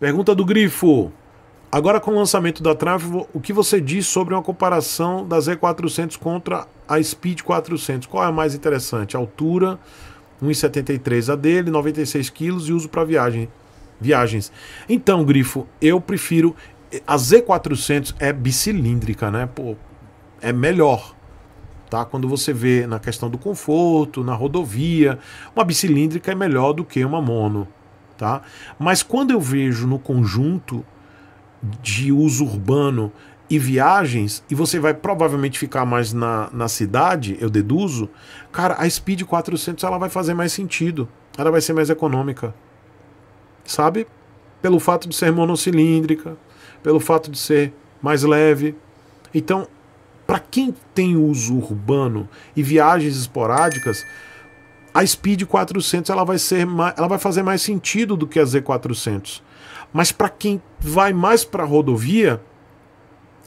Pergunta do Grifo. Agora com o lançamento da Trafo, o que você diz sobre uma comparação da Z400 contra a Speed 400? Qual é a mais interessante? Altura, 1,73 a dele, 96 quilos e uso para viagem, viagens. Então, Grifo, eu prefiro... A Z400 é bicilíndrica, né? Pô, é melhor tá? Quando você vê na questão do conforto, na rodovia, uma bicilíndrica é melhor do que uma mono tá? Mas quando eu vejo no conjunto de uso urbano e viagens, e você vai provavelmente ficar mais na, na cidade, eu deduzo, cara, a Speed 400 ela vai fazer mais sentido, ela vai ser mais econômica, sabe? Pelo fato de ser monocilíndrica, pelo fato de ser mais leve. Então, para quem tem uso urbano e viagens esporádicas, a Speed 400 ela vai, ser ela vai fazer mais sentido do que a Z400. Mas para quem vai mais para rodovia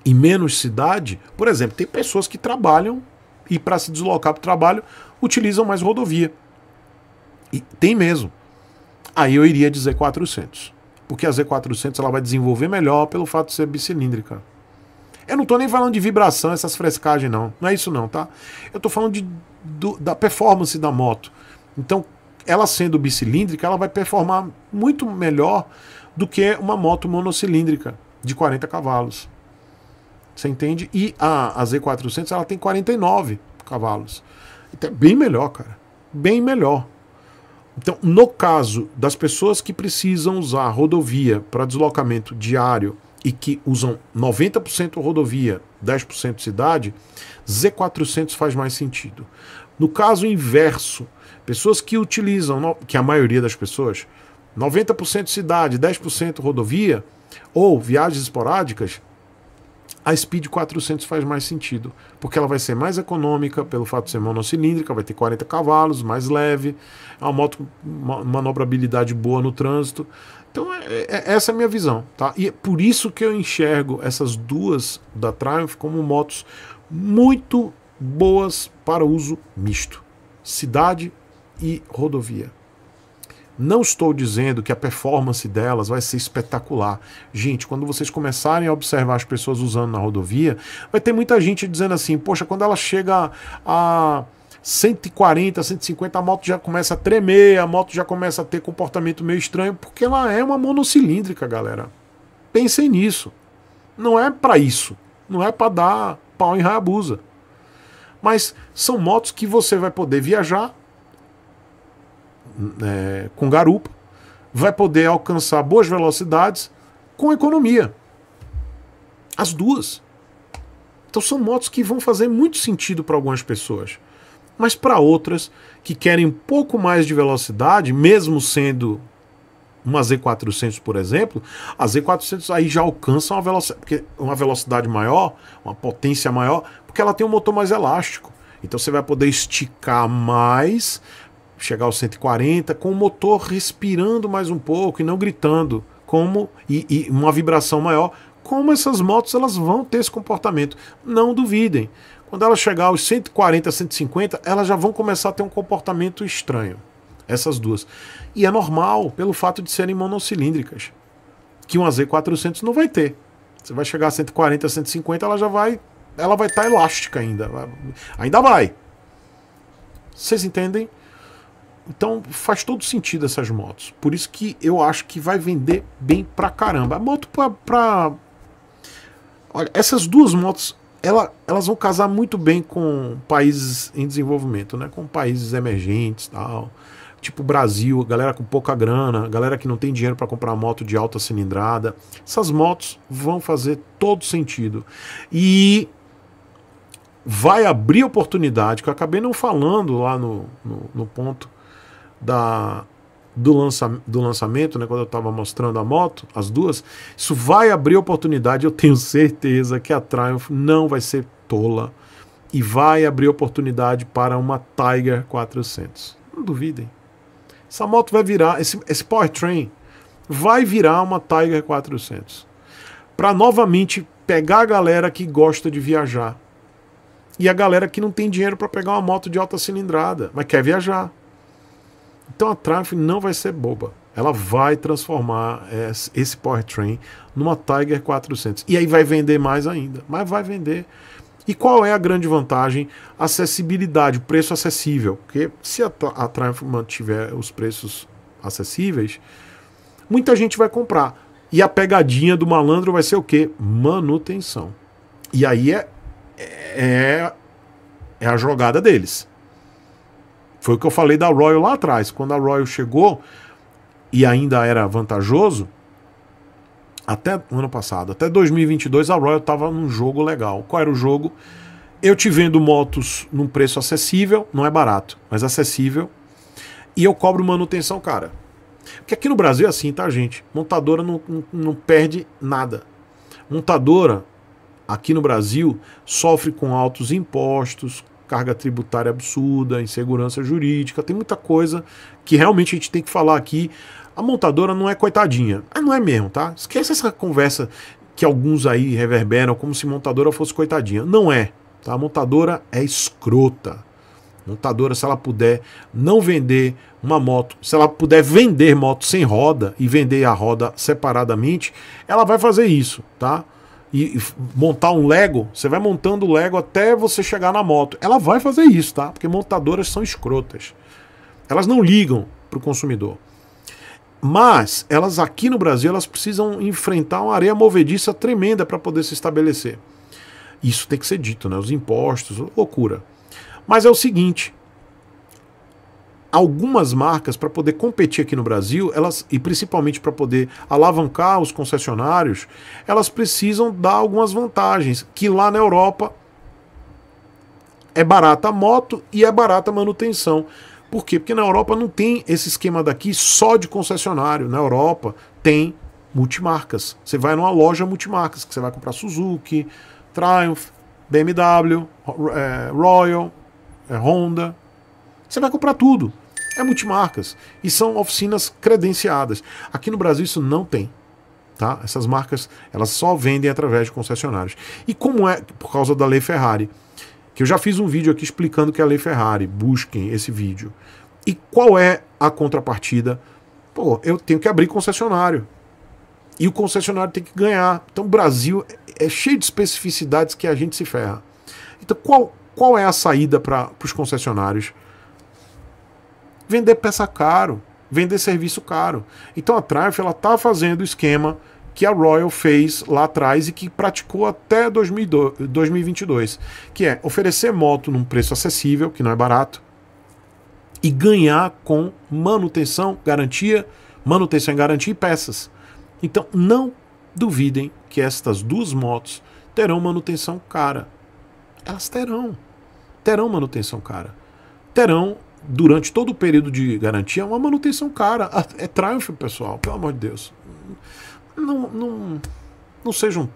e menos cidade, por exemplo, tem pessoas que trabalham e para se deslocar para o trabalho utilizam mais rodovia. E tem mesmo. Aí eu iria de Z400. Porque a Z400 ela vai desenvolver melhor pelo fato de ser bicilíndrica. Eu não tô nem falando de vibração, essas frescagens, não. Não é isso, não, tá? Eu tô falando de, do, da performance da moto. Então, ela sendo bicilíndrica, ela vai performar muito melhor do que uma moto monocilíndrica de 40 cavalos. Você entende? E a, a Z400 ela tem 49 cavalos. Então é bem melhor, cara. Bem melhor. Então, no caso das pessoas que precisam usar rodovia para deslocamento diário e que usam 90% rodovia, 10% cidade, Z400 faz mais sentido. No caso inverso, pessoas que utilizam, que a maioria das pessoas, 90% cidade, 10% rodovia, ou viagens esporádicas, a Speed 400 faz mais sentido, porque ela vai ser mais econômica pelo fato de ser monocilíndrica, vai ter 40 cavalos, mais leve, é uma moto com manobrabilidade boa no trânsito. Então, é, é, é, essa é a minha visão, tá? E é por isso que eu enxergo essas duas da Triumph como motos muito boas para uso misto, cidade e rodovia. Não estou dizendo que a performance delas vai ser espetacular. Gente, quando vocês começarem a observar as pessoas usando na rodovia, vai ter muita gente dizendo assim: poxa, quando ela chega a 140, 150, a moto já começa a tremer, a moto já começa a ter comportamento meio estranho, porque ela é uma monocilíndrica, galera. Pensem nisso. Não é para isso. Não é para dar pau em Hayabusa. Mas são motos que você vai poder viajar é, com garupa, vai poder alcançar boas velocidades com economia. As duas. Então são motos que vão fazer muito sentido para algumas pessoas, mas para outras que querem um pouco mais de velocidade, mesmo sendo uma Z400, por exemplo, a Z400 aí já alcança uma velocidade, porque uma velocidade maior, uma potência maior, porque ela tem um motor mais elástico. Então você vai poder esticar mais chegar aos 140 com o motor respirando mais um pouco e não gritando, como e, e uma vibração maior, como essas motos elas vão ter esse comportamento. Não duvidem. Quando elas chegar aos 140, 150, elas já vão começar a ter um comportamento estranho. Essas duas. E é normal pelo fato de serem monocilíndricas, que uma Z400 não vai ter. Você vai chegar a 140, 150, ela já vai ela vai estar tá elástica ainda. Ainda vai. Vocês entendem? Então faz todo sentido essas motos. Por isso que eu acho que vai vender bem pra caramba. A moto pra. pra... Olha, essas duas motos ela, elas vão casar muito bem com países em desenvolvimento, né? Com países emergentes tal. Tipo Brasil, galera com pouca grana, galera que não tem dinheiro para comprar moto de alta cilindrada. Essas motos vão fazer todo sentido. E vai abrir oportunidade, que eu acabei não falando lá no, no, no ponto da, do, lança, do lançamento, né, quando eu estava mostrando a moto, as duas, isso vai abrir oportunidade. Eu tenho certeza que a Triumph não vai ser tola e vai abrir oportunidade para uma Tiger 400. Não duvidem. Essa moto vai virar, esse, esse powertrain vai virar uma Tiger 400. Para novamente pegar a galera que gosta de viajar e a galera que não tem dinheiro para pegar uma moto de alta cilindrada, mas quer viajar. Então a Triumph não vai ser boba. Ela vai transformar é, esse powertrain numa Tiger 400. E aí vai vender mais ainda. Mas vai vender. E qual é a grande vantagem? Acessibilidade, preço acessível. Porque se a, a Triumph mantiver os preços acessíveis, muita gente vai comprar. E a pegadinha do malandro vai ser o quê? Manutenção. E aí é, é, é a jogada deles. Foi o que eu falei da Royal lá atrás. Quando a Royal chegou e ainda era vantajoso, até o ano passado, até 2022, a Royal estava num jogo legal. Qual era o jogo? Eu te vendo motos num preço acessível, não é barato, mas acessível, e eu cobro manutenção, cara. Porque aqui no Brasil é assim, tá, gente? Montadora não, não, não perde nada. Montadora aqui no Brasil sofre com altos impostos, carga tributária absurda, insegurança jurídica, tem muita coisa que realmente a gente tem que falar aqui. A montadora não é coitadinha. Ah, não é mesmo, tá? Esquece essa conversa que alguns aí reverberam como se montadora fosse coitadinha. Não é. Tá? A montadora é escrota. Montadora, se ela puder não vender uma moto, se ela puder vender moto sem roda e vender a roda separadamente, ela vai fazer isso, tá? e, e montar um Lego, você vai montando o Lego até você chegar na moto. Ela vai fazer isso, tá? Porque montadoras são escrotas. Elas não ligam para o consumidor. Mas elas aqui no Brasil elas precisam enfrentar uma areia movediça tremenda para poder se estabelecer. Isso tem que ser dito, né? Os impostos, loucura. Mas é o seguinte, algumas marcas para poder competir aqui no Brasil, elas e principalmente para poder alavancar os concessionários, elas precisam dar algumas vantagens que lá na Europa é barata a moto e é barata a manutenção. Por quê? Porque na Europa não tem esse esquema daqui só de concessionário. Na Europa tem multimarcas. Você vai numa loja multimarcas, que você vai comprar Suzuki, Triumph, BMW, eh, Royal, eh, Honda. Você vai comprar tudo é multimarcas e são oficinas credenciadas. Aqui no Brasil isso não tem. Tá? Essas marcas elas só vendem através de concessionários. E como é por causa da lei Ferrari, que eu já fiz um vídeo aqui explicando que é a lei Ferrari, busquem esse vídeo. E qual é a contrapartida? Pô, eu tenho que abrir concessionário. E o concessionário tem que ganhar. Então o Brasil é cheio de especificidades que a gente se ferra. Então qual, qual é a saída para os concessionários? vender peça caro, vender serviço caro. Então a Triumph ela tá fazendo o esquema que a Royal fez lá atrás e que praticou até 2022, que é oferecer moto num preço acessível, que não é barato, e ganhar com manutenção, garantia, manutenção e garantia e peças. Então não duvidem que estas duas motos terão manutenção cara. Elas terão. Terão manutenção cara. Terão durante todo o período de garantia, é uma manutenção cara. Ah, é Triumph, pessoal, pelo amor de Deus. Não, não, não sejam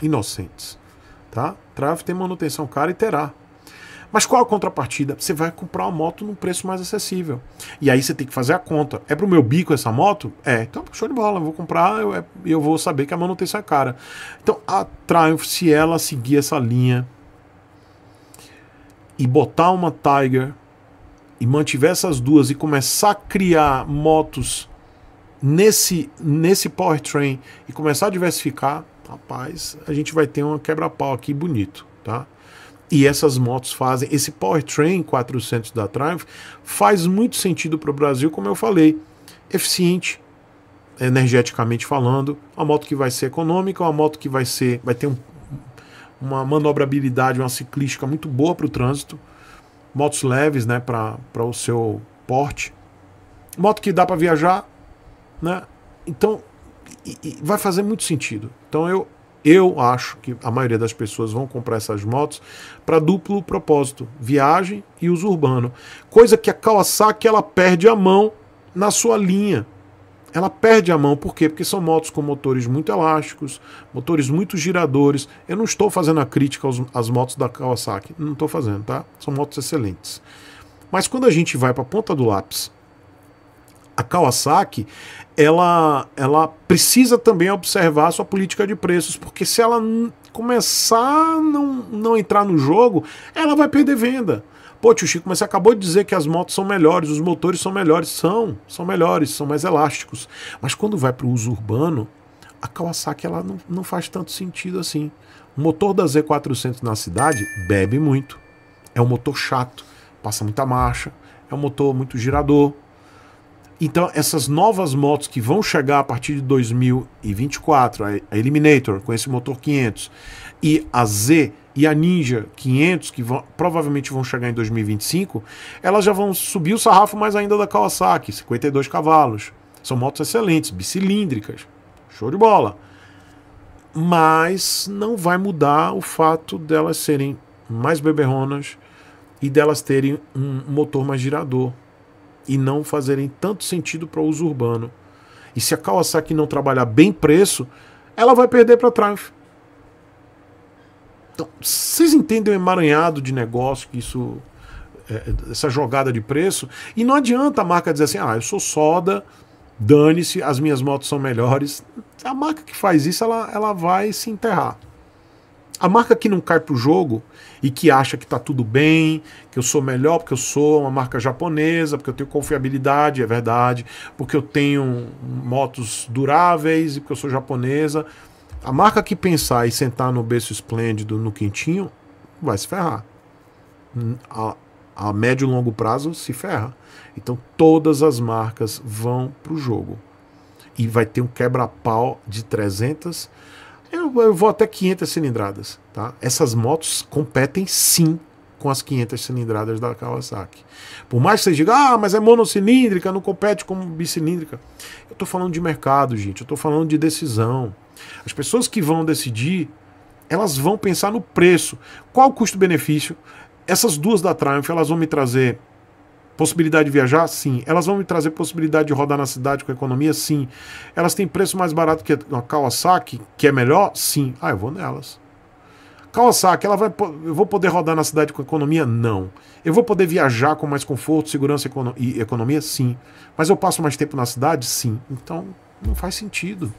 inocentes. Tá? Triumph tem manutenção cara e terá. Mas qual a contrapartida? Você vai comprar uma moto num preço mais acessível. E aí você tem que fazer a conta. É pro meu bico essa moto? É. Então, show de bola. Eu vou comprar é, e eu, eu, vou saber que a manutenção é cara. Então, a Triumph, se ela seguir essa linha e botar uma Tiger e mantiver essas duas e começar a criar motos nesse, nesse powertrain e começar a diversificar, rapaz, a gente vai ter uma quebra-pau aqui bonito, tá? E essas motos fazem, esse powertrain 400 da Triumph faz muito sentido para o Brasil, como eu falei, eficiente, energeticamente falando, uma moto que vai ser econômica, uma moto que vai ser, vai ter um, uma manobrabilidade, uma ciclística muito boa para o trânsito, motos leves, né, para o seu porte. Moto que dá para viajar, né? Então, e, e vai fazer muito sentido. Então eu eu acho que a maioria das pessoas vão comprar essas motos para duplo propósito, viagem e uso urbano. Coisa que a Kawasaki ela perde a mão na sua linha ela perde a mão. Por quê? Porque são motos com motores muito elásticos, motores muito giradores. Eu não estou fazendo a crítica aos, às motos da Kawasaki, não estou fazendo, tá? São motos excelentes. Mas quando a gente vai para a ponta do lápis, a Kawasaki, ela, ela precisa também observar a sua política de preços, porque se ela começar a não, não entrar no jogo, ela vai perder venda. Pô, tio Chico, mas você acabou de dizer que as motos são melhores, os motores são melhores. São, são melhores, são mais elásticos. Mas quando vai para o uso urbano, a Kawasaki ela não, não faz tanto sentido assim. O motor da Z400 na cidade bebe muito. É um motor chato, passa muita marcha, é um motor muito girador. Então, essas novas motos que vão chegar a partir de 2024, a Eliminator com esse motor 500 e a Z e a Ninja 500, que vão, provavelmente vão chegar em 2025, elas já vão subir o sarrafo mais ainda da Kawasaki, 52 cavalos. São motos excelentes, bicilíndricas, show de bola. Mas não vai mudar o fato delas serem mais beberronas e delas terem um motor mais girador e não fazerem tanto sentido para o uso urbano. E se a Kawasaki não trabalhar bem preço, ela vai perder para a Triumph então, vocês entendem o emaranhado de negócio que isso. É, essa jogada de preço. E não adianta a marca dizer assim: ah, eu sou soda, dane-se, as minhas motos são melhores. A marca que faz isso, ela, ela vai se enterrar. A marca que não cai pro jogo e que acha que tá tudo bem, que eu sou melhor porque eu sou uma marca japonesa, porque eu tenho confiabilidade, é verdade, porque eu tenho motos duráveis e porque eu sou japonesa. A marca que pensar e sentar no berço esplêndido, no quintinho, vai se ferrar. Hum, a, a médio e longo prazo se ferra. Então todas as marcas vão para o jogo. E vai ter um quebra-pau de 300, eu, eu vou até 500 cilindradas. Tá? Essas motos competem sim com as 500 cilindradas da Kawasaki. Por mais que você diga, ah, mas é monocilíndrica, não compete com bicilíndrica. Eu estou falando de mercado, gente, eu estou falando de decisão. As pessoas que vão decidir, elas vão pensar no preço. Qual o custo-benefício? Essas duas da Triumph, elas vão me trazer Possibilidade de viajar? Sim. Elas vão me trazer possibilidade de rodar na cidade com economia? Sim. Elas têm preço mais barato que a Kawasaki, que é melhor? Sim. Ah, eu vou nelas. Kawasaki, ela vai, eu vou poder rodar na cidade com economia? Não. Eu vou poder viajar com mais conforto, segurança e economia? Sim. Mas eu passo mais tempo na cidade? Sim. Então, não faz sentido.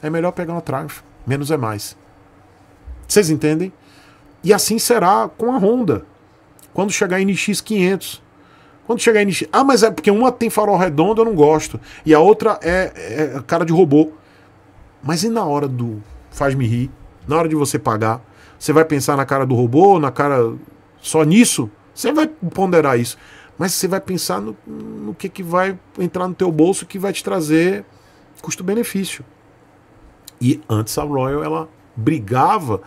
É melhor pegar uma Triumph. Menos é mais. Vocês entendem? E assim será com a Honda. Quando chegar a NX 500. Quando chegar a NX... Ah, mas é porque uma tem farol redondo, eu não gosto. E a outra é, é, é cara de robô. Mas e na hora do faz-me rir? Na hora de você pagar? Você vai pensar na cara do robô, na cara só nisso? Você vai ponderar isso. Mas você vai pensar no, no que, que vai entrar no teu bolso que vai te trazer custo-benefício. E antes a Royal ela brigava.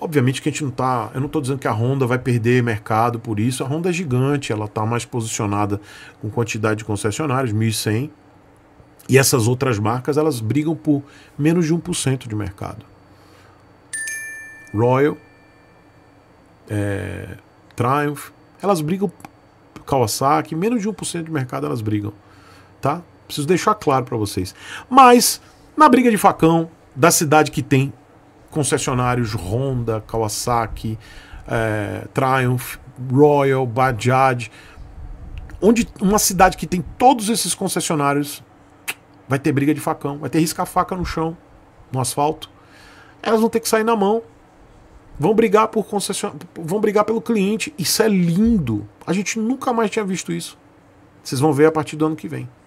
Obviamente que a gente não tá. Eu não estou dizendo que a Honda vai perder mercado por isso. A Honda é gigante, ela está mais posicionada com quantidade de concessionários, 1.100. E essas outras marcas elas brigam por menos de 1% de mercado. Royal, é, Triumph, elas brigam Kawasaki, menos de 1% de mercado elas brigam, tá? Preciso deixar claro para vocês. Mas na briga de facão da cidade que tem concessionários Honda, Kawasaki, é, Triumph, Royal, Bajaj, onde uma cidade que tem todos esses concessionários vai ter briga de facão, vai ter risca faca no chão, no asfalto. Elas vão ter que sair na mão Vão brigar por concession... vão brigar pelo cliente. Isso é lindo. A gente nunca mais tinha visto isso. Vocês vão ver a partir do ano que vem.